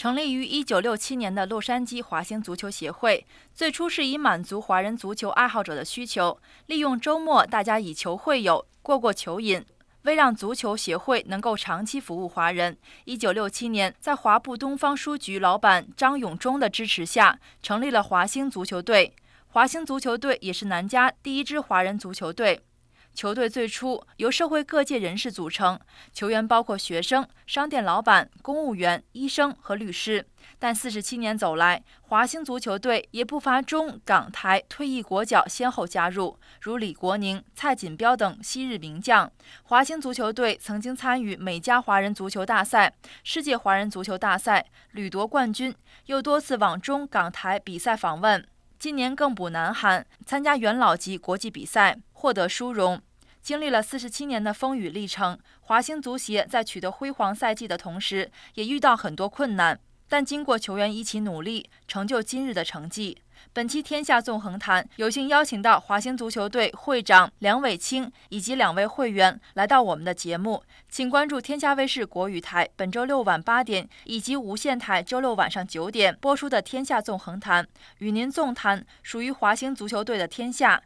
成立于一九六七年的洛杉矶华星足球协会，最初是以满足华人足球爱好者的需求，利用周末大家以球会友，过过球瘾。为让足球协会能够长期服务华人，一九六七年在华埠东方书局老板张永忠的支持下，成立了华星足球队。华星足球队也是南加第一支华人足球队。球队最初由社会各界人士组成，球员包括学生、商店老板、公务员、医生和律师。但四十七年走来，华兴足球队也不乏中港台退役国脚先后加入，如李国宁、蔡锦彪等昔日名将。华兴足球队曾经参与美加华人足球大赛、世界华人足球大赛，屡夺冠军，又多次往中港台比赛访问。今年更补南韩参加元老级国际比赛，获得殊荣。经历了四十七年的风雨历程，华兴足协在取得辉煌赛季的同时，也遇到很多困难。但经过球员一起努力，成就今日的成绩。本期《天下纵横谈》有幸邀请到华兴足球队会长梁伟清以及两位会员来到我们的节目，请关注天下卫视国语台本周六晚八点以及无线台周六晚上九点播出的《天下纵横谈》，与您纵谈属于华兴足球队的天下。